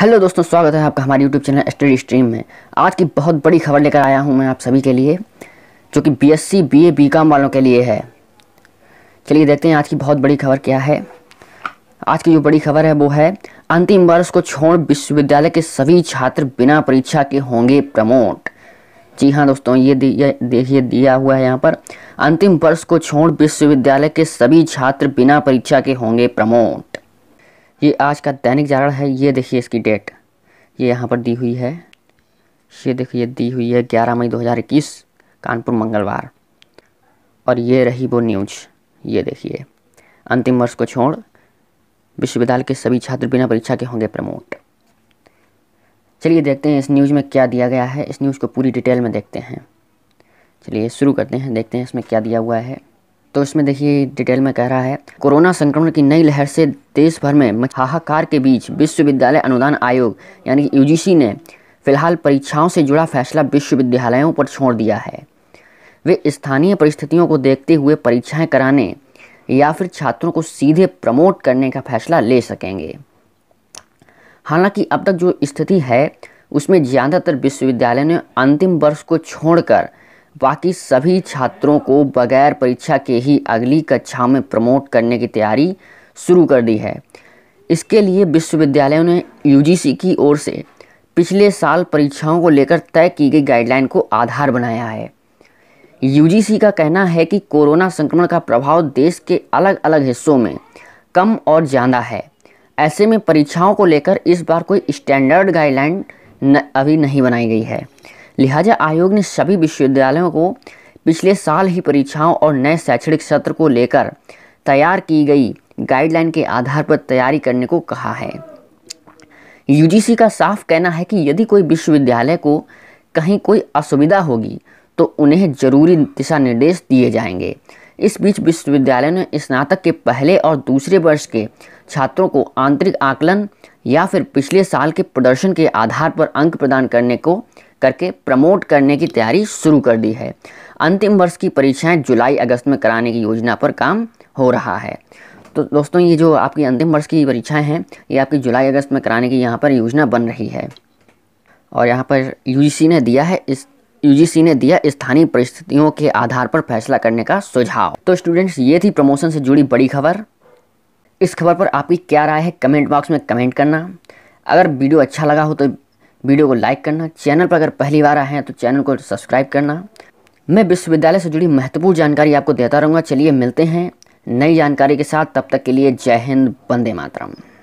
hello दोस्तों स्वागत है आपका हमारे यूट्यूब चैनल स्टडी स्ट्रीम में आज की बहुत बड़ी खबर लेकर आया हूं मैं आप सभी के लिए जो कि बीएससी बीए बीकॉम वालों के लिए है चलिए देखते हैं आज की बहुत बड़ी खबर क्या है आज की जो बड़ी खबर है वो है अंतिम वर्ष को छोड़ विश्वविद्यालय के सभी छात्र बिना परीक्षा के होंगे प्रमोट जी हाँ दोस्तों ये देखिए दिया हुआ है यहाँ पर अंतिम वर्ष को छोड़ विश्वविद्यालय के सभी छात्र बिना परीक्षा के होंगे प्रमोट ये आज का दैनिक जागरण है ये देखिए इसकी डेट ये यहाँ पर दी हुई है ये देखिए दी हुई है 11 मई 2021 कानपुर मंगलवार और ये रही वो न्यूज ये देखिए अंतिम वर्ष को छोड़ विश्वविद्यालय के सभी छात्र बिना परीक्षा के होंगे प्रमोट चलिए देखते हैं इस न्यूज़ में क्या दिया गया है इस न्यूज़ को पूरी डिटेल में देखते हैं चलिए शुरू करते हैं देखते हैं इसमें क्या दिया हुआ है तो इसमें देखिए डिटेल में कह रहा है कोरोना संक्रमण की नई लहर से देश भर में हाहाकार के बीच विश्वविद्यालय अनुदान आयोग यानी कि यू ने फिलहाल परीक्षाओं से जुड़ा फैसला विश्वविद्यालयों पर छोड़ दिया है वे स्थानीय परिस्थितियों को देखते हुए परीक्षाएं कराने या फिर छात्रों को सीधे प्रमोट करने का फैसला ले सकेंगे हालांकि अब तक जो स्थिति है उसमें ज़्यादातर विश्वविद्यालय ने अंतिम वर्ष को छोड़कर बाकी सभी छात्रों को बगैर परीक्षा के ही अगली कक्षा में प्रमोट करने की तैयारी शुरू कर दी है इसके लिए विश्वविद्यालयों ने यूजीसी की ओर से पिछले साल परीक्षाओं को लेकर तय की गई गाइडलाइन को आधार बनाया है यूजीसी का कहना है कि कोरोना संक्रमण का प्रभाव देश के अलग अलग हिस्सों में कम और ज़्यादा है ऐसे में परीक्षाओं को लेकर इस बार कोई स्टैंडर्ड गाइडलाइन अभी नहीं बनाई गई है लिहाजा आयोग ने सभी विश्वविद्यालयों को पिछले साल ही परीक्षाओं और नए शैक्षणिक सत्र को लेकर तैयार की गई गाइडलाइन के आधार पर तैयारी करने को कहा है यूजीसी का साफ कहना है कि यदि कोई विश्वविद्यालय को कहीं कोई असुविधा होगी तो उन्हें जरूरी दिशा निर्देश दिए जाएंगे इस बीच विश्वविद्यालय ने स्नातक के पहले और दूसरे वर्ष के छात्रों को आंतरिक आकलन या फिर पिछले साल के प्रदर्शन के आधार पर अंक प्रदान करने को करके प्रमोट करने की तैयारी शुरू कर दी है अंतिम वर्ष की परीक्षाएं जुलाई अगस्त में कराने की योजना पर काम हो रहा है तो दोस्तों ये जो आपकी अंतिम वर्ष की परीक्षाएं हैं ये आपकी जुलाई अगस्त में कराने की यहाँ पर योजना बन रही है और यहाँ पर यू ने दिया है इस यू ने दिया स्थानीय परिस्थितियों के आधार पर फैसला करने का सुझाव तो स्टूडेंट्स ये थी प्रमोशन से जुड़ी बड़ी खबर इस खबर पर आपकी क्या राय है कमेंट बॉक्स में कमेंट करना अगर वीडियो अच्छा लगा हो तो वीडियो को लाइक करना चैनल पर अगर पहली बार आए हैं तो चैनल को सब्सक्राइब करना मैं विश्वविद्यालय से जुड़ी महत्वपूर्ण जानकारी आपको देता रहूँगा चलिए मिलते हैं नई जानकारी के साथ तब तक के लिए जय हिंद वंदे मातरम